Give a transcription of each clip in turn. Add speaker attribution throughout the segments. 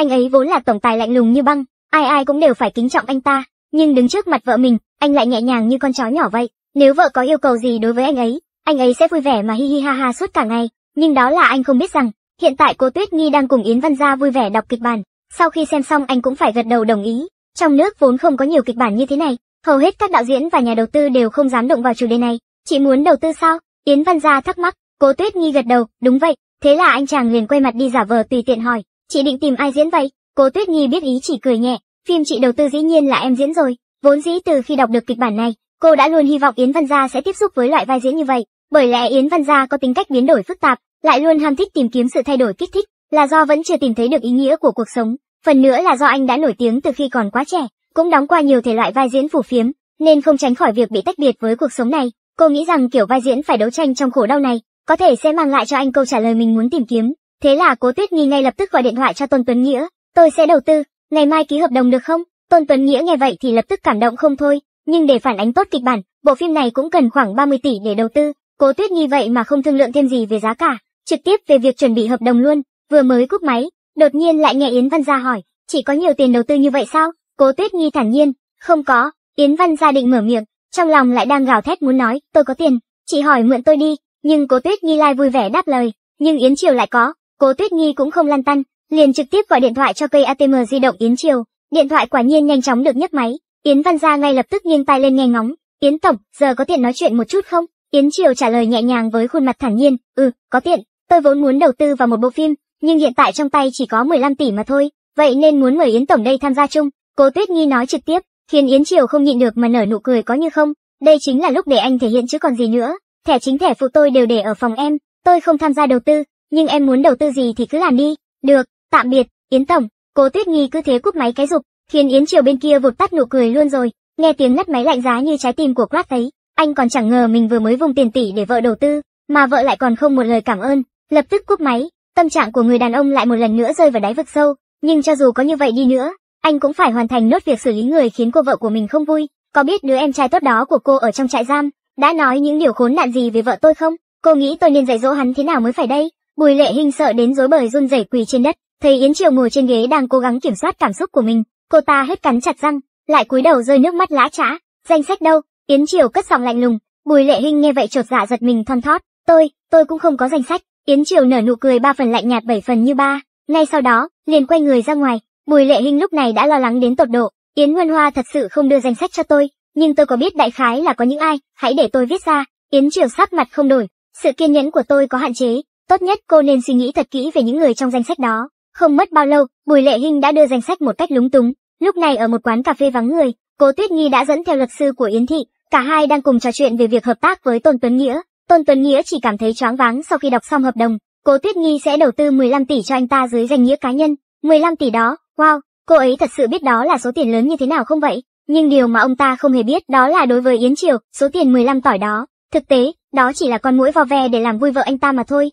Speaker 1: Anh ấy vốn là tổng tài lạnh lùng như băng, ai ai cũng đều phải kính trọng anh ta, nhưng đứng trước mặt vợ mình, anh lại nhẹ nhàng như con chó nhỏ vậy. Nếu vợ có yêu cầu gì đối với anh ấy, anh ấy sẽ vui vẻ mà hi hi ha ha suốt cả ngày, nhưng đó là anh không biết rằng, hiện tại cô Tuyết Nghi đang cùng Yến Văn Gia vui vẻ đọc kịch bản. Sau khi xem xong anh cũng phải gật đầu đồng ý, trong nước vốn không có nhiều kịch bản như thế này, hầu hết các đạo diễn và nhà đầu tư đều không dám động vào chủ đề này. Chỉ muốn đầu tư sao? Yến Văn Gia thắc mắc, cô Tuyết Nghi gật đầu, đúng vậy. Thế là anh chàng liền quay mặt đi giả vờ tùy tiện hỏi, Chị định tìm ai diễn vậy? Cố Tuyết nghi biết ý chỉ cười nhẹ, phim chị đầu tư dĩ nhiên là em diễn rồi, vốn dĩ từ khi đọc được kịch bản này, cô đã luôn hy vọng Yến Văn Gia sẽ tiếp xúc với loại vai diễn như vậy, bởi lẽ Yến Văn Gia có tính cách biến đổi phức tạp, lại luôn ham thích tìm kiếm sự thay đổi kích thích, là do vẫn chưa tìm thấy được ý nghĩa của cuộc sống, phần nữa là do anh đã nổi tiếng từ khi còn quá trẻ, cũng đóng qua nhiều thể loại vai diễn phủ phiếm, nên không tránh khỏi việc bị tách biệt với cuộc sống này. Cô nghĩ rằng kiểu vai diễn phải đấu tranh trong khổ đau này, có thể sẽ mang lại cho anh câu trả lời mình muốn tìm kiếm. Thế là Cố Tuyết Nghi ngay lập tức gọi điện thoại cho Tôn Tuấn Nghĩa, tôi sẽ đầu tư, ngày mai ký hợp đồng được không? Tôn Tuấn Nghĩa nghe vậy thì lập tức cảm động không thôi, nhưng để phản ánh tốt kịch bản, bộ phim này cũng cần khoảng 30 tỷ để đầu tư, Cố Tuyết Nghi vậy mà không thương lượng thêm gì về giá cả, trực tiếp về việc chuẩn bị hợp đồng luôn, vừa mới cúp máy, đột nhiên lại nghe Yến Văn gia hỏi, chỉ có nhiều tiền đầu tư như vậy sao? Cố Tuyết Nghi thản nhiên, không có, Yến Văn gia định mở miệng, trong lòng lại đang gào thét muốn nói, tôi có tiền, chỉ hỏi mượn tôi đi, nhưng Cố Tuyết Nghi lai vui vẻ đáp lời, nhưng Yến Triều lại có, Cố Tuyết Nhi cũng không lăn tăn, liền trực tiếp gọi điện thoại cho cây ATM di động Yến Triều, điện thoại quả nhiên nhanh chóng được nhấc máy, Yến Văn Gia ngay lập tức nghiêng tai lên nghe ngóng, "Yến tổng, giờ có tiện nói chuyện một chút không?" Yến Triều trả lời nhẹ nhàng với khuôn mặt thản nhiên, "Ừ, có tiện, tôi vốn muốn đầu tư vào một bộ phim, nhưng hiện tại trong tay chỉ có 15 tỷ mà thôi, vậy nên muốn mời Yến tổng đây tham gia chung." Cố Tuyết Nhi nói trực tiếp, khiến Yến Triều không nhịn được mà nở nụ cười có như không, đây chính là lúc để anh thể hiện chứ còn gì nữa, thẻ chính thẻ phụ tôi đều để ở phòng em, tôi không tham gia đầu tư, nhưng em muốn đầu tư gì thì cứ làm đi. Được, tạm biệt, Yến Tổng. Cố Tuyết Nghi cứ thế cúp máy cái dục, khiến Yến Triều bên kia vụt tắt nụ cười luôn rồi. Nghe tiếng ngắt máy lạnh giá như trái tim của Grab thấy, anh còn chẳng ngờ mình vừa mới vùng tiền tỷ để vợ đầu tư, mà vợ lại còn không một lời cảm ơn, lập tức cúp máy. Tâm trạng của người đàn ông lại một lần nữa rơi vào đáy vực sâu, nhưng cho dù có như vậy đi nữa, anh cũng phải hoàn thành nốt việc xử lý người khiến cô vợ của mình không vui. Có biết đứa em trai tốt đó của cô ở trong trại giam, đã nói những điều khốn nạn gì về vợ tôi không? Cô nghĩ tôi nên dạy dỗ hắn thế nào mới phải đây? Bùi Lệ Hinh sợ đến rối bời run rẩy quỳ trên đất, thấy Yến Triều ngồi trên ghế đang cố gắng kiểm soát cảm xúc của mình, cô ta hết cắn chặt răng, lại cúi đầu rơi nước mắt lã chã. Danh sách đâu? Yến Triều cất giọng lạnh lùng, Bùi Lệ Hinh nghe vậy chột dạ giật mình thon thót, "Tôi, tôi cũng không có danh sách." Yến Triều nở nụ cười ba phần lạnh nhạt bảy phần như ba, ngay sau đó, liền quay người ra ngoài, Bùi Lệ Hinh lúc này đã lo lắng đến tột độ, Yến Nguyên Hoa thật sự không đưa danh sách cho tôi, nhưng tôi có biết đại khái là có những ai, hãy để tôi viết ra. Yến Triều sắc mặt không đổi, sự kiên nhẫn của tôi có hạn chế, Tốt nhất cô nên suy nghĩ thật kỹ về những người trong danh sách đó. Không mất bao lâu, Bùi Lệ Hinh đã đưa danh sách một cách lúng túng. Lúc này ở một quán cà phê vắng người, Cố Tuyết Nhi đã dẫn theo luật sư của Yến Thị, cả hai đang cùng trò chuyện về việc hợp tác với Tôn Tuấn Nghĩa. Tôn Tuấn Nghĩa chỉ cảm thấy choáng váng sau khi đọc xong hợp đồng. Cố Tuyết Nhi sẽ đầu tư 15 tỷ cho anh ta dưới danh nghĩa cá nhân. 15 tỷ đó, wow, cô ấy thật sự biết đó là số tiền lớn như thế nào không vậy? Nhưng điều mà ông ta không hề biết đó là đối với Yến Triều, số tiền 15 tỏi đó. Thực tế, đó chỉ là con mũi vò ve để làm vui vợ anh ta mà thôi.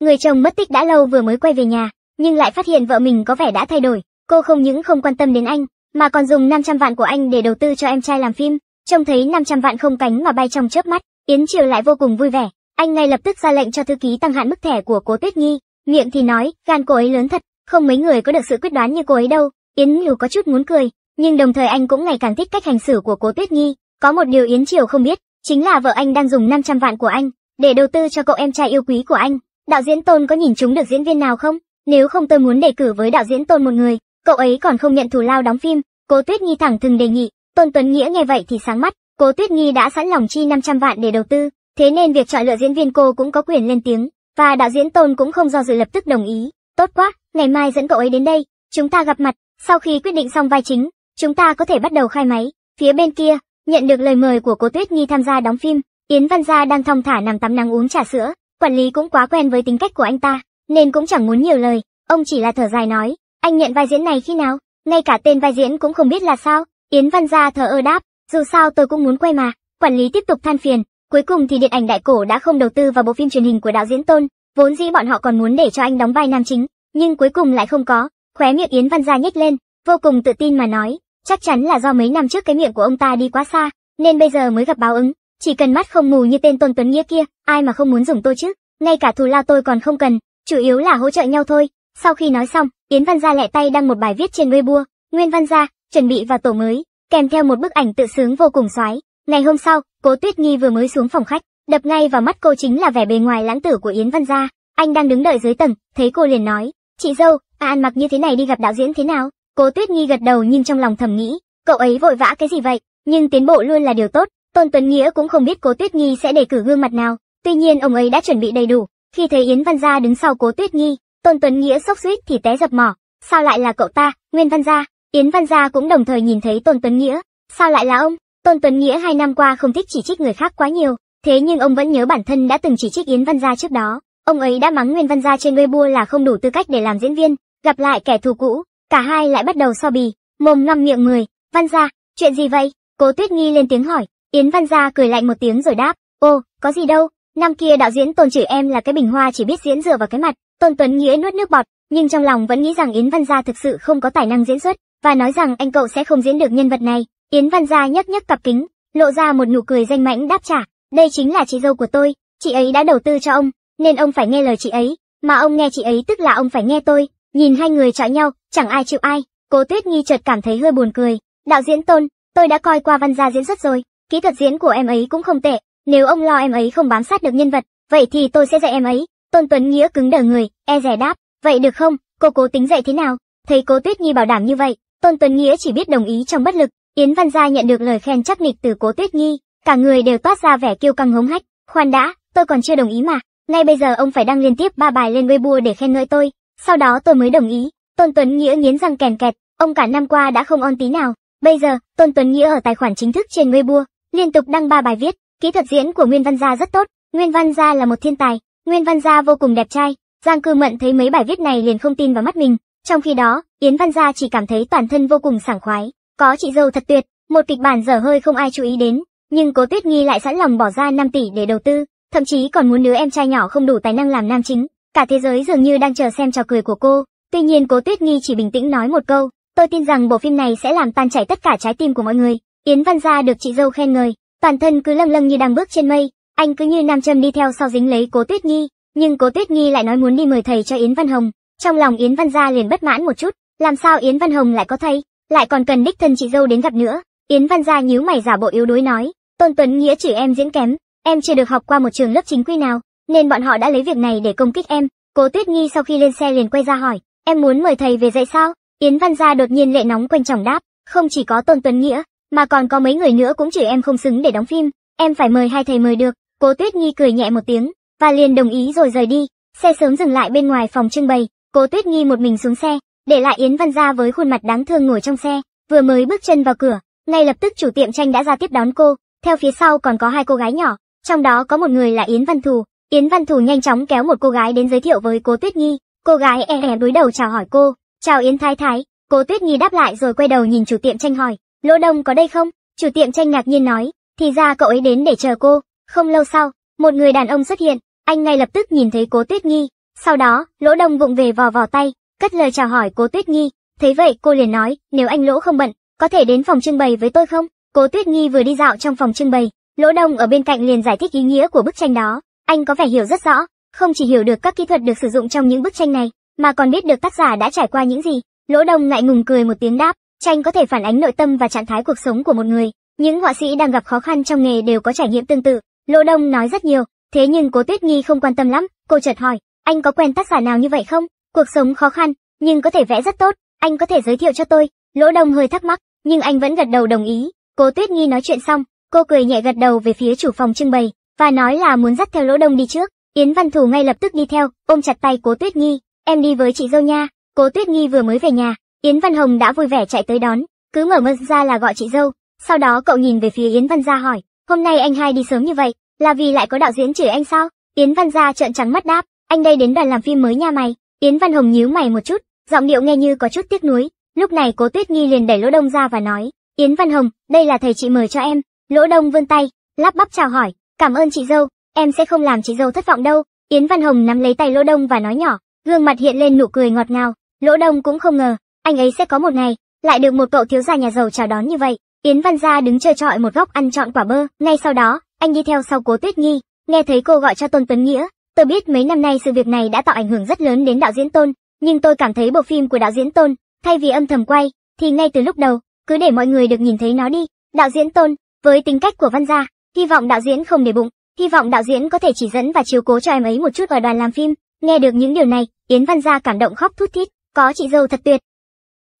Speaker 1: Người chồng mất tích đã lâu vừa mới quay về nhà, nhưng lại phát hiện vợ mình có vẻ đã thay đổi. Cô không những không quan tâm đến anh, mà còn dùng 500 vạn của anh để đầu tư cho em trai làm phim. Trông thấy 500 vạn không cánh mà bay trong chớp mắt, Yến Triều lại vô cùng vui vẻ. Anh ngay lập tức ra lệnh cho thư ký tăng hạn mức thẻ của Cố Tuyết Nhi. Miệng thì nói, gan cô ấy lớn thật, không mấy người có được sự quyết đoán như cô ấy đâu. Yến Lưu có chút muốn cười, nhưng đồng thời anh cũng ngày càng thích cách hành xử của Cố Tuyết Nhi. Có một điều Yến Triều không biết, chính là vợ anh đang dùng 500 vạn của anh để đầu tư cho cậu em trai yêu quý của anh. Đạo diễn Tôn có nhìn chúng được diễn viên nào không? Nếu không tôi muốn đề cử với đạo diễn Tôn một người, cậu ấy còn không nhận thù lao đóng phim. Cố Tuyết nghi thẳng thừng đề nghị, Tôn Tuấn Nghĩa nghe vậy thì sáng mắt, Cố Tuyết nghi đã sẵn lòng chi 500 vạn để đầu tư, thế nên việc chọn lựa diễn viên cô cũng có quyền lên tiếng, và đạo diễn Tôn cũng không do dự lập tức đồng ý. Tốt quá, ngày mai dẫn cậu ấy đến đây, chúng ta gặp mặt, sau khi quyết định xong vai chính, chúng ta có thể bắt đầu khai máy. Phía bên kia, nhận được lời mời của Cố Tuyết nghi tham gia đóng phim, Yến Văn Gia đang thong thả nằm tắm nắng uống trà sữa, Quản lý cũng quá quen với tính cách của anh ta, nên cũng chẳng muốn nhiều lời, ông chỉ là thở dài nói, anh nhận vai diễn này khi nào, ngay cả tên vai diễn cũng không biết là sao, Yến Văn Gia thở ơ đáp, dù sao tôi cũng muốn quay mà, quản lý tiếp tục than phiền, cuối cùng thì điện ảnh đại cổ đã không đầu tư vào bộ phim truyền hình của đạo diễn Tôn, vốn dĩ bọn họ còn muốn để cho anh đóng vai nam chính, nhưng cuối cùng lại không có, khóe miệng Yến Văn Gia nhếch lên, vô cùng tự tin mà nói, chắc chắn là do mấy năm trước cái miệng của ông ta đi quá xa, nên bây giờ mới gặp báo ứng. Chỉ cần mắt không mù như tên Tôn Tuấn Nghĩa kia, ai mà không muốn dùng tôi chứ? Ngay cả thù lao tôi còn không cần, chủ yếu là hỗ trợ nhau thôi. Sau khi nói xong, Yến Văn Gia lẹ tay đăng một bài viết trên Weibo, Nguyên Văn Gia, chuẩn bị vào tổ mới, kèm theo một bức ảnh tự sướng vô cùng xoái. Ngày hôm sau, Cố Tuyết nghi vừa mới xuống phòng khách, đập ngay vào mắt cô chính là vẻ bề ngoài lãng tử của Yến Văn Gia. Anh đang đứng đợi dưới tầng, thấy cô liền nói, chị dâu, à ăn mặc như thế này đi gặp đạo diễn thế nào? Cố Tuyết nghi gật đầu nhưng trong lòng thầm nghĩ, cậu ấy vội vã cái gì vậy? Nhưng tiến bộ luôn là điều tốt, Tôn Tuấn Nghĩa cũng không biết Cố Tuyết Nhi sẽ đề cử gương mặt nào, tuy nhiên ông ấy đã chuẩn bị đầy đủ. Khi thấy Yến Văn Gia đứng sau Cố Tuyết Nhi, Tôn Tuấn Nghĩa sốc suýt thì té dập mỏ. Sao lại là cậu ta, Nguyên Văn Gia? Yến Văn Gia cũng đồng thời nhìn thấy Tôn Tuấn Nghĩa. Sao lại là ông? Tôn Tuấn Nghĩa hai năm qua không thích chỉ trích người khác quá nhiều, thế nhưng ông vẫn nhớ bản thân đã từng chỉ trích Yến Văn Gia trước đó. Ông ấy đã mắng Nguyên Văn Gia trên Weibo là không đủ tư cách để làm diễn viên, gặp lại kẻ thù cũ, cả hai lại bắt đầu so bì, mồm ngăm miệng người, Văn Gia, chuyện gì vậy? Cố Tuyết Nghi lên tiếng hỏi, Yến Văn Gia cười lạnh một tiếng rồi đáp, ô, có gì đâu, năm kia đạo diễn tôn chửi em là cái bình hoa chỉ biết diễn dựa vào cái mặt, tôn Tuấn Nghĩa nuốt nước bọt, nhưng trong lòng vẫn nghĩ rằng Yến Văn Gia thực sự không có tài năng diễn xuất, và nói rằng anh cậu sẽ không diễn được nhân vật này. Yến Văn Gia nhấc nhấc cặp kính, lộ ra một nụ cười danh mãnh đáp trả, đây chính là chị dâu của tôi, chị ấy đã đầu tư cho ông, nên ông phải nghe lời chị ấy, mà ông nghe chị ấy tức là ông phải nghe tôi. Nhìn hai người chọi nhau, chẳng ai chịu ai, Cố Tuyết Nghi chợt cảm thấy hơi buồn cười. Đạo diễn Tôn, tôi đã coi qua Văn Gia diễn xuất rồi, kỹ thuật diễn của em ấy cũng không tệ, nếu ông lo em ấy không bám sát được nhân vật, vậy thì tôi sẽ dạy em ấy. Tôn Tuấn Nghĩa cứng đờ người, e rè đáp, vậy được không, cô cố tính dạy thế nào? Thấy cô Tuyết Nhi bảo đảm như vậy, Tôn Tuấn Nghĩa chỉ biết đồng ý trong bất lực. Yến Văn Gia nhận được lời khen chắc nịch từ cố Tuyết Nhi, cả người đều toát ra vẻ kiêu căng hống hách. Khoan đã, tôi còn chưa đồng ý mà. Ngay bây giờ ông phải đăng liên tiếp ba bài lên Weibo để khen ngợi tôi. Sau đó tôi mới đồng ý. Tôn Tuấn Nghĩa nghiến răng kèn kẹt. Ông cả năm qua đã không on tí nào. Bây giờ, Tôn Tuấn Nghĩa ở tài khoản chính thức trên Weibo liên tục đăng ba bài viết. Kỹ thuật diễn của Nguyên Văn Gia rất tốt, Nguyên Văn Gia là một thiên tài, Nguyên Văn Gia vô cùng đẹp trai. Giang Cư Mận thấy mấy bài viết này liền không tin vào mắt mình. Trong khi đó, Yến Văn Gia chỉ cảm thấy toàn thân vô cùng sảng khoái. Có chị dâu thật tuyệt, một kịch bản dở hơi không ai chú ý đến, nhưng Cố Tuyết Nghi lại sẵn lòng bỏ ra 5 tỷ để đầu tư, thậm chí còn muốn đứa em trai nhỏ không đủ tài năng làm nam chính. Cả thế giới dường như đang chờ xem trò cười của cô. Tuy nhiên Cố Tuyết Nghi chỉ bình tĩnh nói một câu, tôi tin rằng bộ phim này sẽ làm tan chảy tất cả trái tim của mọi người. Yến Văn Gia được chị dâu khen ngợi, toàn thân cứ lâng lâng như đang bước trên mây, anh cứ như nam châm đi theo sau dính lấy Cố Tuyết Nhi, nhưng Cố Tuyết Nhi lại nói muốn đi mời thầy cho Yến Văn Hồng. Trong lòng Yến Văn Gia liền bất mãn một chút, làm sao Yến Văn Hồng lại có thầy, lại còn cần đích thân chị dâu đến gặp nữa. Yến Văn Gia nhíu mày giả bộ yếu đuối nói, Tôn Tuấn Nghĩa chửi em diễn kém, em chưa được học qua một trường lớp chính quy nào, nên bọn họ đã lấy việc này để công kích em. Cố Tuyết Nhi sau khi lên xe liền quay ra hỏi, em muốn mời thầy về dạy sao? Yến Văn Gia đột nhiên lệ nóng quanh chồng đáp, không chỉ có Tôn Tuấn Nghĩa, mà còn có mấy người nữa cũng chửi em không xứng để đóng phim, em phải mời hai thầy mời được. Cố Tuyết Nhi cười nhẹ một tiếng, và liền đồng ý rồi rời đi. Xe sớm dừng lại bên ngoài phòng trưng bày, Cố Tuyết Nhi một mình xuống xe, để lại Yến Văn Gia với khuôn mặt đáng thương ngồi trong xe, vừa mới bước chân vào cửa, ngay lập tức chủ tiệm tranh đã ra tiếp đón cô, theo phía sau còn có hai cô gái nhỏ, trong đó có một người là Yến Văn Thù. Yến Văn Thù nhanh chóng kéo một cô gái đến giới thiệu với Cố Tuyết Nhi, cô gái e e đối đầu chào hỏi cô, "Chào Yến Thái Thái." Cố Tuyết Nhi đáp lại rồi quay đầu nhìn chủ tiệm tranh hỏi, Lỗ Đông có đây không? Chủ tiệm tranh ngạc nhiên nói, thì ra cậu ấy đến để chờ cô. Không lâu sau, một người đàn ông xuất hiện, anh ngay lập tức nhìn thấy Cố Tuyết Nghi. Sau đó, Lỗ Đông vụng về vò vò tay, cất lời chào hỏi Cố Tuyết Nghi. Thế vậy, cô liền nói, nếu anh Lỗ không bận, có thể đến phòng trưng bày với tôi không? Cố Tuyết Nghi vừa đi dạo trong phòng trưng bày, Lỗ Đông ở bên cạnh liền giải thích ý nghĩa của bức tranh đó. Anh có vẻ hiểu rất rõ, không chỉ hiểu được các kỹ thuật được sử dụng trong những bức tranh này, mà còn biết được tác giả đã trải qua những gì. Lỗ Đông ngại ngùng cười một tiếng đáp, Tranh có thể phản ánh nội tâm và trạng thái cuộc sống của một người. Những họa sĩ đang gặp khó khăn trong nghề đều có trải nghiệm tương tự. Lỗ Đông nói rất nhiều, thế nhưng Cố Tuyết Nhi không quan tâm lắm, cô chợt hỏi, anh có quen tác giả nào như vậy không? Cuộc sống khó khăn, nhưng có thể vẽ rất tốt, anh có thể giới thiệu cho tôi. Lỗ Đông hơi thắc mắc, nhưng anh vẫn gật đầu đồng ý. Cố Tuyết Nhi nói chuyện xong, cô cười nhẹ gật đầu về phía chủ phòng trưng bày, và nói là muốn dắt theo Lỗ Đông đi trước. Yến Văn Thù ngay lập tức đi theo, ôm chặt tay Cố Tuyết Nhi, em đi với chị dâu nha. Cố Tuyết Nhi vừa mới về nhà, Yến Văn Hồng đã vui vẻ chạy tới đón, cứ mở mơ ra là gọi chị dâu. Sau đó cậu nhìn về phía Yến Văn Gia hỏi, hôm nay anh hai đi sớm như vậy, là vì lại có đạo diễn chửi anh sao? Yến Văn Gia trợn trắng mắt đáp, anh đây đến đoàn làm phim mới nha mày. Yến Văn Hồng nhíu mày một chút, giọng điệu nghe như có chút tiếc nuối. Lúc này Cố Tuyết Nghi liền đẩy Lỗ Đông ra và nói, Yến Văn Hồng, đây là thầy chị mời cho em. Lỗ Đông vươn tay, lắp bắp chào hỏi, cảm ơn chị dâu, em sẽ không làm chị dâu thất vọng đâu. Yến Văn Hồng nắm lấy tay Lỗ Đông và nói nhỏ, gương mặt hiện lên nụ cười ngọt ngào. Lỗ Đông cũng không ngờ, anh ấy sẽ có một ngày, lại được một cậu thiếu gia nhà giàu chào đón như vậy. Yến Văn Gia đứng chờ trọi một góc ăn trọn quả bơ, ngay sau đó, anh đi theo sau Cố Tuyết Nghi, nghe thấy cô gọi cho Tôn Tuấn Nghĩa. Tôi biết mấy năm nay sự việc này đã tạo ảnh hưởng rất lớn đến đạo diễn Tôn, nhưng tôi cảm thấy bộ phim của đạo diễn Tôn, thay vì âm thầm quay, thì ngay từ lúc đầu, cứ để mọi người được nhìn thấy nó đi. Đạo diễn Tôn, với tính cách của Văn Gia, hy vọng đạo diễn không để bụng, hy vọng đạo diễn có thể chỉ dẫn và chiếu cố cho em ấy một chút ở đoàn làm phim. Nghe được những điều này, Yến Văn Gia cảm động khóc thút thít, có chị dâu thật tuyệt,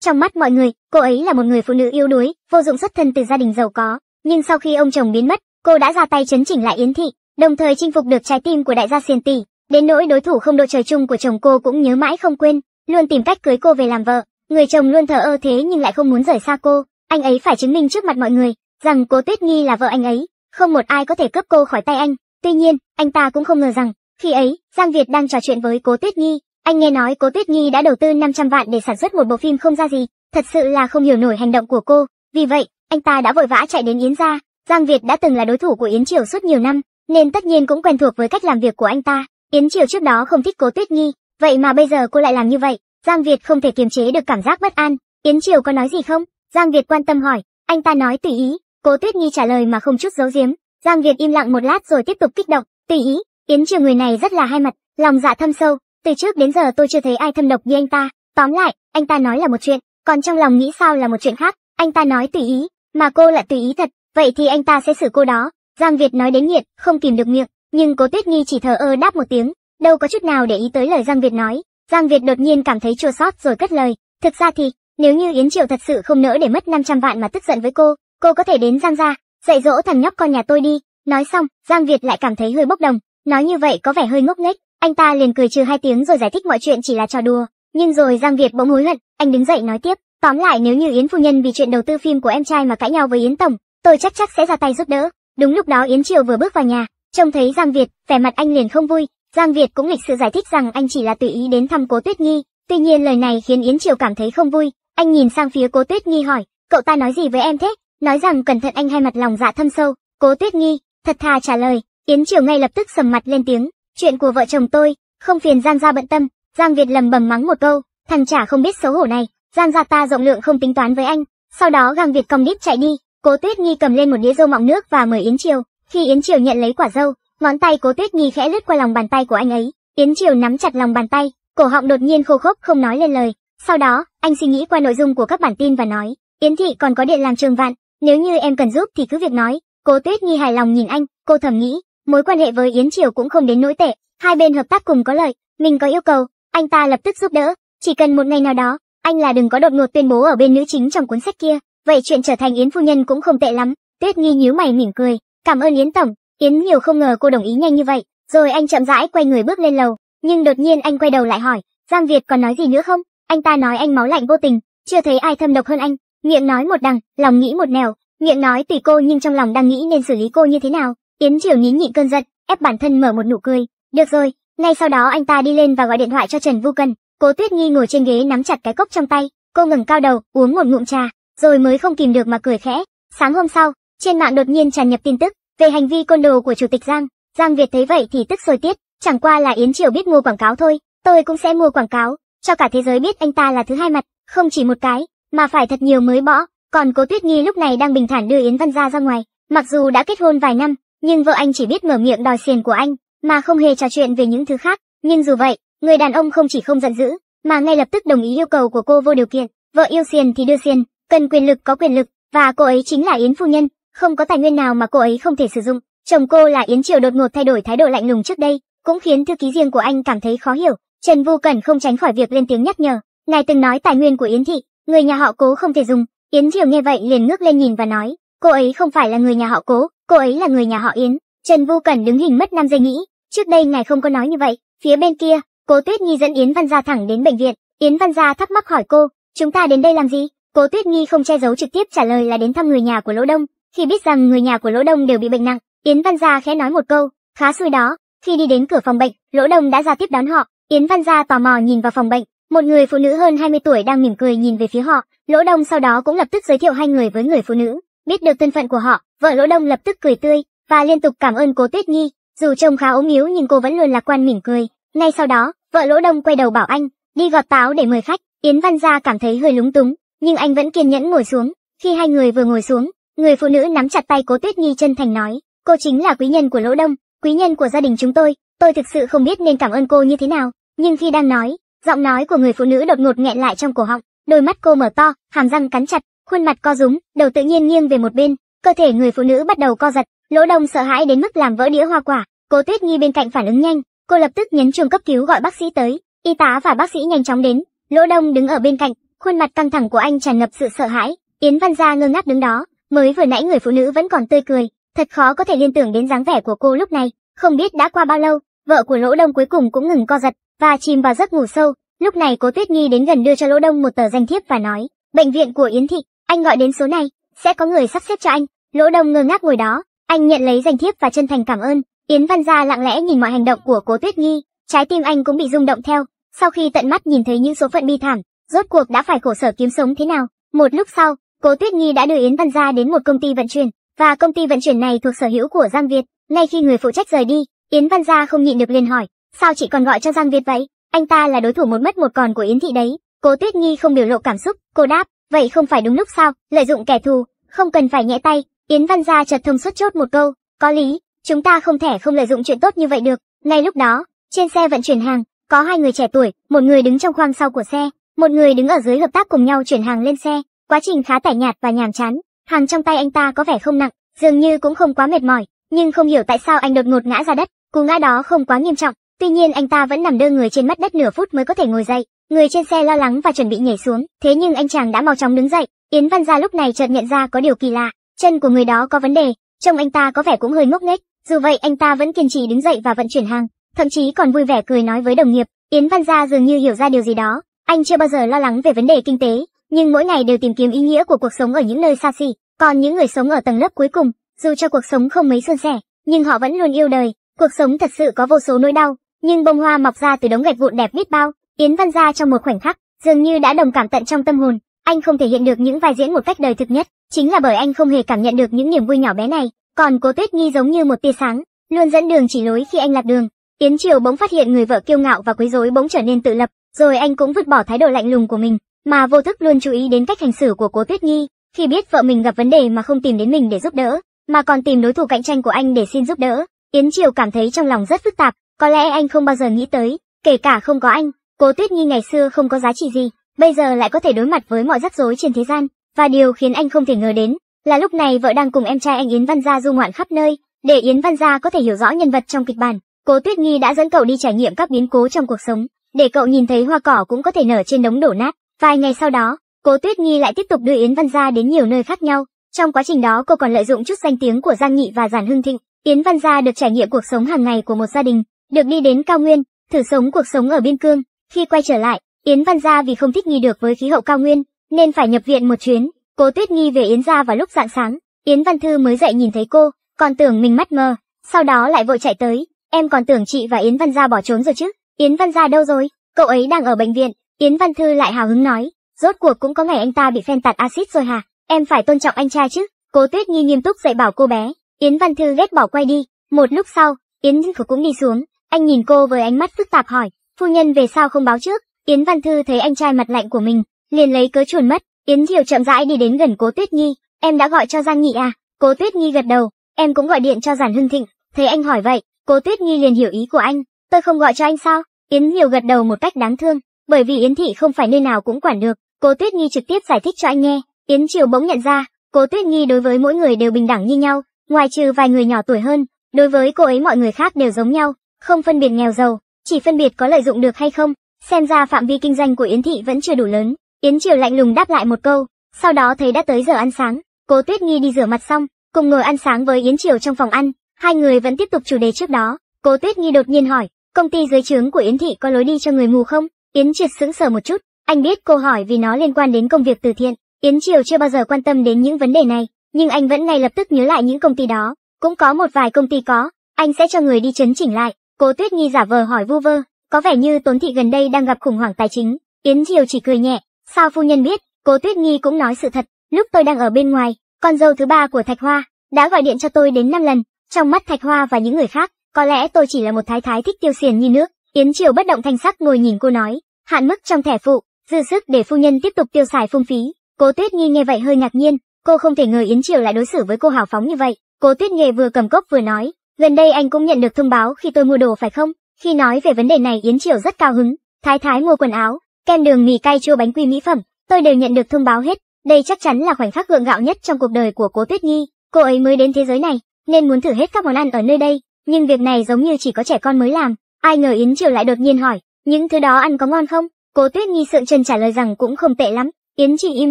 Speaker 1: trong mắt mọi người, cô ấy là một người phụ nữ yếu đuối, vô dụng xuất thân từ gia đình giàu có. Nhưng sau khi ông chồng biến mất, cô đã ra tay chấn chỉnh lại Yến Thị, đồng thời chinh phục được trái tim của đại gia Xiền Tỷ. Đến nỗi đối thủ không đội trời chung của chồng cô cũng nhớ mãi không quên, luôn tìm cách cưới cô về làm vợ. Người chồng luôn thờ ơ thế nhưng lại không muốn rời xa cô. Anh ấy phải chứng minh trước mặt mọi người rằng cô Tuyết nghi là vợ anh ấy, không một ai có thể cướp cô khỏi tay anh. Tuy nhiên, anh ta cũng không ngờ rằng, khi ấy, Giang Việt đang trò chuyện với Cố Tuyết nghi anh nghe nói cố Tuyết Nhi đã đầu tư 500 vạn để sản xuất một bộ phim không ra gì, thật sự là không hiểu nổi hành động của cô. Vì vậy, anh ta đã vội vã chạy đến Yến gia. Giang Việt đã từng là đối thủ của Yến Triều suốt nhiều năm, nên tất nhiên cũng quen thuộc với cách làm việc của anh ta. Yến Triều trước đó không thích cố Tuyết Nhi, vậy mà bây giờ cô lại làm như vậy. Giang Việt không thể kiềm chế được cảm giác bất an. Yến Triều có nói gì không? Giang Việt quan tâm hỏi. Anh ta nói tùy ý. cố Tuyết Nhi trả lời mà không chút giấu giếm. Giang Việt im lặng một lát rồi tiếp tục kích động. Tùy ý. Yến Triều người này rất là hai mặt, lòng dạ thâm sâu, từ trước đến giờ tôi chưa thấy ai thâm độc như anh ta. Tóm lại, anh ta nói là một chuyện, còn trong lòng nghĩ sao là một chuyện khác. Anh ta nói tùy ý, mà cô lại tùy ý thật, vậy thì anh ta sẽ xử cô đó. Giang Việt nói đến nghiệt, không kìm được miệng, nhưng cố Tuyết nghi chỉ thờ ơ đáp một tiếng, đâu có chút nào để ý tới lời Giang Việt nói. Giang Việt đột nhiên cảm thấy chua xót rồi cất lời. Thực ra thì, nếu như Yến Triều thật sự không nỡ để mất 500 vạn mà tức giận với cô, cô có thể đến Giang gia, dạy dỗ thằng nhóc con nhà tôi đi. Nói xong, Giang Việt lại cảm thấy hơi bốc đồng, nói như vậy có vẻ hơi ngốc nghếch, anh ta liền cười trừ hai tiếng rồi giải thích mọi chuyện chỉ là trò đùa, nhưng rồi Giang Việt bỗng hối hận, anh đứng dậy nói tiếp, tóm lại nếu như Yến phu nhân vì chuyện đầu tư phim của em trai mà cãi nhau với Yến tổng, tôi chắc chắc sẽ ra tay giúp đỡ. Đúng lúc đó Yến Triệu vừa bước vào nhà, trông thấy Giang Việt, vẻ mặt anh liền không vui, Giang Việt cũng lịch sự giải thích rằng anh chỉ là tùy ý đến thăm Cố Tuyết Nghi, tuy nhiên lời này khiến Yến Triệu cảm thấy không vui, anh nhìn sang phía Cố Tuyết Nghi hỏi, cậu ta nói gì với em thế? Nói rằng cẩn thận anh hay mặt lòng dạ thâm sâu, Cố Tuyết Nghi, thật thà trả lời, Yến Triệu ngay lập tức sầm mặt lên tiếng, chuyện của vợ chồng tôi, không phiền Giang gia bận tâm, Giang Việt lầm bầm mắng một câu, thằng chả không biết xấu hổ này, Giang gia ta rộng lượng không tính toán với anh, sau đó Giang Việt còng đít chạy đi, Cố Tuyết Nhi cầm lên một đĩa dâu mọng nước và mời Yến Triều, khi Yến Triều nhận lấy quả dâu, ngón tay Cố Tuyết Nhi khẽ lướt qua lòng bàn tay của anh ấy, Yến Triều nắm chặt lòng bàn tay, cổ họng đột nhiên khô khốc không nói lên lời, sau đó, anh suy nghĩ qua nội dung của các bản tin và nói, Yến thị còn có điện làm trường vạn, nếu như em cần giúp thì cứ việc nói, Cố Tuyết Nhi hài lòng nhìn anh, cô thầm nghĩ, mối quan hệ với Yến Triều cũng không đến nỗi tệ, hai bên hợp tác cùng có lợi, mình có yêu cầu, anh ta lập tức giúp đỡ, chỉ cần một ngày nào đó, anh là đừng có đột ngột tuyên bố ở bên nữ chính trong cuốn sách kia, vậy chuyện trở thành Yến phu nhân cũng không tệ lắm. Tuyết Nghi nhíu mày mỉm cười, cảm ơn Yến tổng, Yến nhiều không ngờ cô đồng ý nhanh như vậy, rồi anh chậm rãi quay người bước lên lầu, nhưng đột nhiên anh quay đầu lại hỏi, Giang Việt còn nói gì nữa không? Anh ta nói anh máu lạnh vô tình, chưa thấy ai thâm độc hơn anh, miệng nói một đằng, lòng nghĩ một nẻo, miệng nói tùy cô nhưng trong lòng đang nghĩ nên xử lý cô như thế nào. Yến Triều nín nhịn cơn giận, ép bản thân mở một nụ cười. Được rồi, ngay sau đó anh ta đi lên và gọi điện thoại cho Trần Vu Cần. Cố Tuyết Nhi ngồi trên ghế nắm chặt cái cốc trong tay, cô ngẩng cao đầu, uống một ngụm trà, rồi mới không kìm được mà cười khẽ. Sáng hôm sau, trên mạng đột nhiên tràn nhập tin tức về hành vi côn đồ của chủ tịch Giang. Giang Việt thấy vậy thì tức sôi tiết, chẳng qua là Yến Triều biết mua quảng cáo thôi, tôi cũng sẽ mua quảng cáo, cho cả thế giới biết anh ta là thứ hai mặt, không chỉ một cái, mà phải thật nhiều mới bỏ. Còn Cố Tuyết Nhi lúc này đang bình thản đưa Yến Văn ra ra ngoài, mặc dù đã kết hôn vài năm, nhưng vợ anh chỉ biết mở miệng đòi tiền của anh, mà không hề trò chuyện về những thứ khác. Nhưng dù vậy, người đàn ông không chỉ không giận dữ, mà ngay lập tức đồng ý yêu cầu của cô vô điều kiện. Vợ yêu xiền thì đưa xiền, cần quyền lực có quyền lực, và cô ấy chính là Yến phu nhân, không có tài nguyên nào mà cô ấy không thể sử dụng. Chồng cô là Yến Triều đột ngột thay đổi thái độ lạnh lùng trước đây, cũng khiến thư ký riêng của anh cảm thấy khó hiểu. Trần Vu Cẩn không tránh khỏi việc lên tiếng nhắc nhở, ngài từng nói tài nguyên của Yến thị, người nhà họ Cố không thể dùng. Yến Triều nghe vậy liền ngước lên nhìn và nói, cô ấy không phải là người nhà họ Cố, Cô ấy là người nhà họ Yến. Trần Vu Cẩn đứng hình mất 5 giây nghĩ. Trước đây ngài không có nói như vậy. Phía bên kia, Cố Tuyết Nhi dẫn Yến Văn Gia thẳng đến bệnh viện. Yến Văn Gia thắc mắc hỏi cô, chúng ta đến đây làm gì? Cố Tuyết Nhi không che giấu trực tiếp trả lời là đến thăm người nhà của Lỗ Đông. Khi biết rằng người nhà của Lỗ Đông đều bị bệnh nặng, Yến Văn Gia khẽ nói một câu, khá xui đó. Khi đi đến cửa phòng bệnh, Lỗ Đông đã ra tiếp đón họ. Yến Văn Gia tò mò nhìn vào phòng bệnh, một người phụ nữ hơn 20 tuổi đang mỉm cười nhìn về phía họ. Lỗ Đông sau đó cũng lập tức giới thiệu hai người với người phụ nữ. Biết được thân phận của họ, vợ Lỗ Đông lập tức cười tươi và liên tục cảm ơn Cố Tuyết Nhi, dù trông khá ốm yếu nhưng cô vẫn luôn lạc quan mỉm cười. Ngay sau đó, vợ Lỗ Đông quay đầu bảo anh đi gọt táo để mời khách. Yến Văn Gia cảm thấy hơi lúng túng, nhưng anh vẫn kiên nhẫn ngồi xuống. Khi hai người vừa ngồi xuống, người phụ nữ nắm chặt tay Cố Tuyết Nhi chân thành nói, cô chính là quý nhân của Lỗ Đông, quý nhân của gia đình chúng tôi. Tôi thực sự không biết nên cảm ơn cô như thế nào. Nhưng khi đang nói, giọng nói của người phụ nữ đột ngột nghẹn lại trong cổ họng, đôi mắt cô mở to, hàm răng cắn chặt, khuôn mặt co rúm, đầu tự nhiên nghiêng về một bên, cơ thể người phụ nữ bắt đầu co giật, lỗ đông sợ hãi đến mức làm vỡ đĩa hoa quả, cố tuyết nhi bên cạnh phản ứng nhanh, cô lập tức nhấn chuông cấp cứu gọi bác sĩ tới, y tá và bác sĩ nhanh chóng đến, lỗ đông đứng ở bên cạnh, khuôn mặt căng thẳng của anh tràn ngập sự sợ hãi, Yến Văn Gia ngơ ngác đứng đó, mới vừa nãy người phụ nữ vẫn còn tươi cười, thật khó có thể liên tưởng đến dáng vẻ của cô lúc này, không biết đã qua bao lâu, vợ của Lỗ Đông cuối cùng cũng ngừng co giật và chìm vào giấc ngủ sâu. Lúc này Cố Tuyết Nhi đến gần đưa cho Lỗ Đông một tờ danh thiếp và nói, bệnh viện của Yến thị, anh gọi đến số này, sẽ có người sắp xếp cho anh. Lỗ Đông ngơ ngác ngồi đó, anh nhận lấy danh thiếp và chân thành cảm ơn. Yến Văn Gia lặng lẽ nhìn mọi hành động của Cố Tuyết Nghi, trái tim anh cũng bị rung động theo. Sau khi tận mắt nhìn thấy những số phận bi thảm, rốt cuộc đã phải khổ sở kiếm sống thế nào. Một lúc sau, Cố Tuyết Nghi đã đưa Yến Văn Gia đến một công ty vận chuyển, và công ty vận chuyển này thuộc sở hữu của Giang Việt. Ngay khi người phụ trách rời đi, Yến Văn Gia không nhịn được liền hỏi, sao chị còn gọi cho Giang Việt vậy? Anh ta là đối thủ một mất một còn của Yến Thị đấy. Cố Tuyết Nghi không biểu lộ cảm xúc, cô đáp, vậy không phải đúng lúc sao, lợi dụng kẻ thù, không cần phải nhẹ tay, Yến Văn Gia chợt thông suốt chốt một câu, có lý, chúng ta không thể không lợi dụng chuyện tốt như vậy được, ngay lúc đó, trên xe vận chuyển hàng, có hai người trẻ tuổi, một người đứng trong khoang sau của xe, một người đứng ở dưới hợp tác cùng nhau chuyển hàng lên xe, quá trình khá tẻ nhạt và nhàm chán, hàng trong tay anh ta có vẻ không nặng, dường như cũng không quá mệt mỏi, nhưng không hiểu tại sao anh đột ngột ngã ra đất, cú ngã đó không quá nghiêm trọng, tuy nhiên anh ta vẫn nằm đơ người trên mắt đất nửa phút mới có thể ngồi dậy, Người trên xe lo lắng và chuẩn bị nhảy xuống, thế nhưng anh chàng đã mau chóng đứng dậy. Yến Văn Gia lúc này chợt nhận ra có điều kỳ lạ, chân của người đó có vấn đề, trông anh ta có vẻ cũng hơi ngốc nghếch. Dù vậy anh ta vẫn kiên trì đứng dậy và vận chuyển hàng, thậm chí còn vui vẻ cười nói với đồng nghiệp. Yến Văn Gia dường như hiểu ra điều gì đó, anh chưa bao giờ lo lắng về vấn đề kinh tế, nhưng mỗi ngày đều tìm kiếm ý nghĩa của cuộc sống ở những nơi xa xỉ. Còn những người sống ở tầng lớp cuối cùng, dù cho cuộc sống không mấy suôn sẻ, nhưng họ vẫn luôn yêu đời. Cuộc sống thật sự có vô số nỗi đau, nhưng bông hoa mọc ra từ đống gạch vụn đẹp biết bao. Yến Văn Gia trong một khoảnh khắc, dường như đã đồng cảm tận trong tâm hồn, anh không thể hiện được những vai diễn một cách đời thực nhất, chính là bởi anh không hề cảm nhận được những niềm vui nhỏ bé này, còn Cố Tuyết Nhi giống như một tia sáng, luôn dẫn đường chỉ lối khi anh lạc đường. Yến Triều bỗng phát hiện người vợ kiêu ngạo và quấy rối bỗng trở nên tự lập, rồi anh cũng vứt bỏ thái độ lạnh lùng của mình, mà vô thức luôn chú ý đến cách hành xử của Cố Tuyết Nhi, khi biết vợ mình gặp vấn đề mà không tìm đến mình để giúp đỡ, mà còn tìm đối thủ cạnh tranh của anh để xin giúp đỡ, Yến Triều cảm thấy trong lòng rất phức tạp, có lẽ anh không bao giờ nghĩ tới, kể cả không có anh, Cố Tuyết Nhi ngày xưa không có giá trị gì, bây giờ lại có thể đối mặt với mọi rắc rối trên thế gian, và điều khiến anh không thể ngờ đến là lúc này vợ đang cùng em trai anh Yến Văn Gia du ngoạn khắp nơi, để Yến Văn Gia có thể hiểu rõ nhân vật trong kịch bản. Cố Tuyết Nhi đã dẫn cậu đi trải nghiệm các biến cố trong cuộc sống, để cậu nhìn thấy hoa cỏ cũng có thể nở trên đống đổ nát. Vài ngày sau đó, Cố Tuyết Nhi lại tiếp tục đưa Yến Văn Gia đến nhiều nơi khác nhau. Trong quá trình đó cô còn lợi dụng chút danh tiếng của Giang Nhị và Giản Hưng Thịnh. Yến Văn Gia được trải nghiệm cuộc sống hàng ngày của một gia đình, được đi đến cao nguyên, thử sống cuộc sống ở biên cương, khi quay trở lại, Yến Văn Gia vì không thích nghi được với khí hậu cao nguyên, nên phải nhập viện một chuyến. Cố Tuyết Nghi về Yến Gia vào lúc rạng sáng, Yến Văn Thư mới dậy nhìn thấy cô, còn tưởng mình mắt mơ. sau đó lại vội chạy tới. Em còn tưởng chị và Yến Văn Gia bỏ trốn rồi chứ. Yến Văn Gia đâu rồi? Cậu ấy đang ở bệnh viện. Yến Văn Thư lại hào hứng nói, rốt cuộc cũng có ngày anh ta bị phen tạt axit rồi hả? Em phải tôn trọng anh trai chứ. Cố Tuyết Nghi nghiêm túc dạy bảo cô bé. Yến Văn Thư ghét bỏ quay đi. Một lúc sau, Yến Văn Thư cũng đi xuống. Anh nhìn cô với ánh mắt phức tạp hỏi, Phu nhân về sao không báo trước, Yến Văn Thư thấy anh trai mặt lạnh của mình, liền lấy cớ chuồn mất, Yến Thiều chậm rãi đi đến gần Cố Tuyết Nhi, em đã gọi cho Giang Nhị à, Cố Tuyết Nhi gật đầu, em cũng gọi điện cho Giản Hưng Thịnh, thấy anh hỏi vậy, Cố Tuyết Nhi liền hiểu ý của anh, tôi không gọi cho anh sao, Yến Thiều gật đầu một cách đáng thương, bởi vì Yến Thị không phải nơi nào cũng quản được, Cố Tuyết Nhi trực tiếp giải thích cho anh nghe, Yến Triều bỗng nhận ra, Cố Tuyết Nhi đối với mỗi người đều bình đẳng như nhau, ngoài trừ vài người nhỏ tuổi hơn, đối với cô ấy mọi người khác đều giống nhau, không phân biệt nghèo giàu, chỉ phân biệt có lợi dụng được hay không, xem ra phạm vi kinh doanh của Yến Thị vẫn chưa đủ lớn. Yến Triều lạnh lùng đáp lại một câu, sau đó thấy đã tới giờ ăn sáng, Cố Tuyết Nghi đi rửa mặt xong, cùng ngồi ăn sáng với Yến Triều trong phòng ăn, hai người vẫn tiếp tục chủ đề trước đó. Cố Tuyết Nghi đột nhiên hỏi, công ty dưới trướng của Yến Thị có lối đi cho người mù không? Yến Triệt sững sờ một chút, anh biết cô hỏi vì nó liên quan đến công việc từ thiện. Yến Triều chưa bao giờ quan tâm đến những vấn đề này, nhưng anh vẫn ngay lập tức nhớ lại những công ty đó, cũng có một vài công ty có, anh sẽ cho người đi chấn chỉnh lại. Cố Tuyết nghi giả vờ hỏi vu vơ, có vẻ như Tốn Thị gần đây đang gặp khủng hoảng tài chính. Yến Diều chỉ cười nhẹ, sao phu nhân biết, Cố Tuyết nghi cũng nói sự thật, lúc tôi đang ở bên ngoài, con dâu thứ ba của Thạch Hoa, đã gọi điện cho tôi đến 5 lần, trong mắt Thạch Hoa và những người khác, có lẽ tôi chỉ là một thái thái thích tiêu xiền như nước. Yến Triều bất động thanh sắc ngồi nhìn cô nói, hạn mức trong thẻ phụ, dư sức để phu nhân tiếp tục tiêu xài phung phí. Cố Tuyết nghi nghe vậy hơi ngạc nhiên, cô không thể ngờ Yến Triều lại đối xử với cô hào phóng như vậy. Cố Tuyết nghi vừa cầm cốc vừa nói, Gần đây anh cũng nhận được thông báo khi tôi mua đồ phải không? Khi nói về vấn đề này Yến Triều rất cao hứng. Thái Thái mua quần áo, kem đường mì cay chua bánh quy mỹ phẩm, tôi đều nhận được thông báo hết. Đây chắc chắn là khoảnh khắc gượng gạo nhất trong cuộc đời của Cố Tuyết nghi. Cô ấy mới đến thế giới này, nên muốn thử hết các món ăn ở nơi đây. Nhưng việc này giống như chỉ có trẻ con mới làm. Ai ngờ Yến Triều lại đột nhiên hỏi, những thứ đó ăn có ngon không? Cố Tuyết nghi sượng chân trả lời rằng cũng không tệ lắm. Yến chỉ im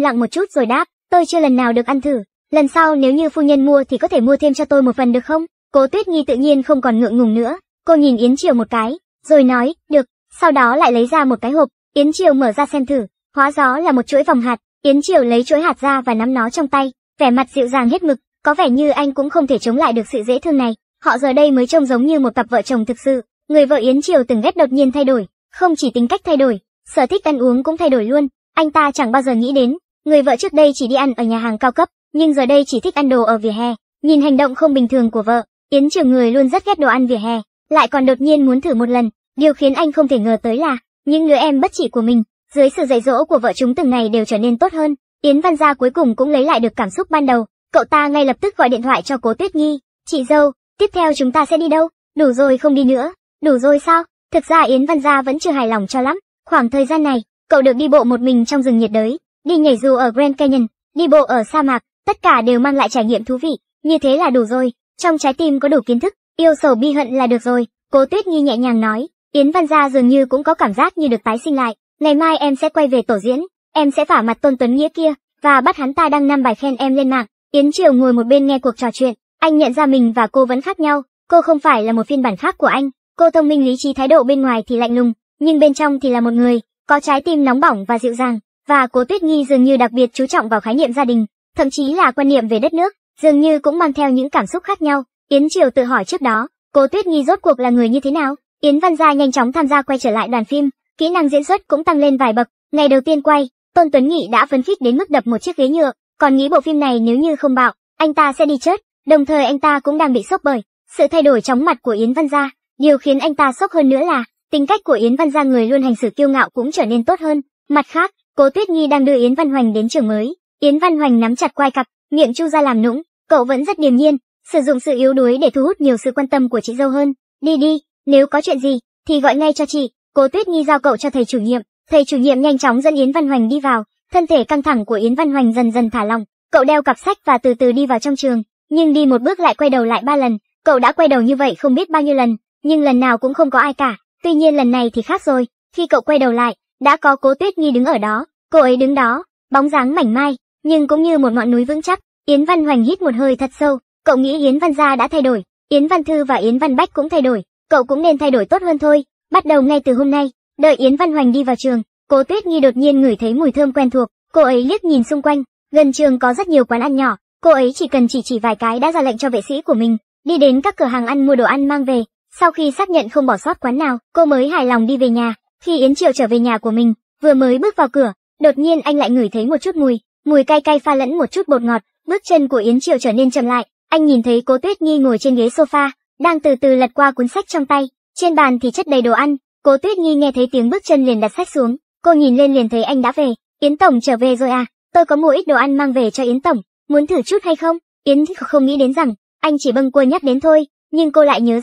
Speaker 1: lặng một chút rồi đáp, tôi chưa lần nào được ăn thử. Lần sau nếu như phu nhân mua thì có thể mua thêm cho tôi một phần được không? Cố Tuyết Nhi tự nhiên không còn ngượng ngùng nữa, cô nhìn Yến Triều một cái, rồi nói, được, sau đó lại lấy ra một cái hộp, Yến Triều mở ra xem thử, hóa gió là một chuỗi vòng hạt, Yến Triều lấy chuỗi hạt ra và nắm nó trong tay, vẻ mặt dịu dàng hết mực, có vẻ như anh cũng không thể chống lại được sự dễ thương này, họ giờ đây mới trông giống như một cặp vợ chồng thực sự, người vợ Yến Triều từng ghét đột nhiên thay đổi, không chỉ tính cách thay đổi, sở thích ăn uống cũng thay đổi luôn, anh ta chẳng bao giờ nghĩ đến, người vợ trước đây chỉ đi ăn ở nhà hàng cao cấp, nhưng giờ đây chỉ thích ăn đồ ở vỉa hè, nhìn hành động không bình thường của vợ, Yến Trường người luôn rất ghét đồ ăn vỉa hè, lại còn đột nhiên muốn thử một lần, điều khiến anh không thể ngờ tới là, những đứa em bất chỉ của mình, dưới sự dạy dỗ của vợ chúng từng ngày đều trở nên tốt hơn. Yến Văn Gia cuối cùng cũng lấy lại được cảm xúc ban đầu, cậu ta ngay lập tức gọi điện thoại cho Cố Tuyết Nhi, "Chị dâu, tiếp theo chúng ta sẽ đi đâu? Đủ rồi không đi nữa." "Đủ rồi sao?" Thực ra Yến Văn Gia vẫn chưa hài lòng cho lắm, khoảng thời gian này, cậu được đi bộ một mình trong rừng nhiệt đới, đi nhảy dù ở Grand Canyon, đi bộ ở sa mạc, tất cả đều mang lại trải nghiệm thú vị, như thế là đủ rồi. Trong trái tim có đủ kiến thức, yêu sầu bi hận là được rồi, cố tuyết nghi nhẹ nhàng nói, Yến Văn Gia dường như cũng có cảm giác như được tái sinh lại, ngày mai em sẽ quay về tổ diễn, em sẽ phả mặt Tôn Tuấn Nghĩa kia, và bắt hắn ta đăng năm bài khen em lên mạng. Yến Triều ngồi một bên nghe cuộc trò chuyện, anh nhận ra mình và cô vẫn khác nhau, cô không phải là một phiên bản khác của anh, cô thông minh lý trí thái độ bên ngoài thì lạnh lùng, nhưng bên trong thì là một người, có trái tim nóng bỏng và dịu dàng, và cố tuyết nghi dường như đặc biệt chú trọng vào khái niệm gia đình, thậm chí là quan niệm về đất nước, dường như cũng mang theo những cảm xúc khác nhau. Yến Triều tự hỏi trước đó, Cố Tuyết nghi rốt cuộc là người như thế nào? Yến Văn Gia nhanh chóng tham gia quay trở lại đoàn phim, kỹ năng diễn xuất cũng tăng lên vài bậc. Ngày đầu tiên quay, Tôn Tuấn Nghị đã phấn khích đến mức đập một chiếc ghế nhựa, còn nghĩ bộ phim này nếu như không bạo, anh ta sẽ đi chết. Đồng thời anh ta cũng đang bị sốc bởi sự thay đổi chóng mặt của Yến Văn Gia, điều khiến anh ta sốc hơn nữa là tính cách của Yến Văn Gia người luôn hành xử kiêu ngạo cũng trở nên tốt hơn. Mặt khác, Cố Tuyết nghi đang đưa Yến Văn Hoành đến trường mới, Yến Văn Hoành nắm chặt quai cặp, miệng chu ra làm nũng cậu vẫn rất điềm nhiên sử dụng sự yếu đuối để thu hút nhiều sự quan tâm của chị dâu hơn đi đi nếu có chuyện gì thì gọi ngay cho chị cố tuyết nhi giao cậu cho thầy chủ nhiệm thầy chủ nhiệm nhanh chóng dẫn yến văn hoành đi vào thân thể căng thẳng của yến văn hoành dần dần thả lỏng cậu đeo cặp sách và từ từ đi vào trong trường nhưng đi một bước lại quay đầu lại ba lần cậu đã quay đầu như vậy không biết bao nhiêu lần nhưng lần nào cũng không có ai cả tuy nhiên lần này thì khác rồi khi cậu quay đầu lại đã có cố tuyết nhi đứng ở đó cô ấy đứng đó bóng dáng mảnh mai nhưng cũng như một ngọn núi vững chắc, Yến Văn Hoành hít một hơi thật sâu, cậu nghĩ Yến Văn Gia đã thay đổi, Yến Văn Thư và Yến Văn Bách cũng thay đổi, cậu cũng nên thay đổi tốt hơn thôi, bắt đầu ngay từ hôm nay, đợi Yến Văn Hoành đi vào trường, Cố Tuyết nghi đột nhiên ngửi thấy mùi thơm quen thuộc, cô ấy liếc nhìn xung quanh, gần trường có rất nhiều quán ăn nhỏ, cô ấy chỉ cần chỉ chỉ vài cái đã ra lệnh cho vệ sĩ của mình, đi đến các cửa hàng ăn mua đồ ăn mang về, sau khi xác nhận không bỏ sót quán nào, cô mới hài lòng đi về nhà. Khi Yến Triệu trở về nhà của mình, vừa mới bước vào cửa, đột nhiên anh lại ngửi thấy một chút mùi, mùi cay cay pha lẫn một chút bột ngọt, bước chân của Yến Triều trở nên chậm lại, anh nhìn thấy Cố Tuyết Nhi ngồi trên ghế sofa, đang từ từ lật qua cuốn sách trong tay, trên bàn thì chất đầy đồ ăn, Cố Tuyết Nhi nghe thấy tiếng bước chân liền đặt sách xuống, cô nhìn lên liền thấy anh đã về, Yến tổng trở về rồi à, tôi có mua ít đồ ăn mang về cho Yến tổng, muốn thử chút hay không? Yến không nghĩ đến rằng, anh chỉ bâng quơ nhắc đến thôi, nhưng cô lại nhớ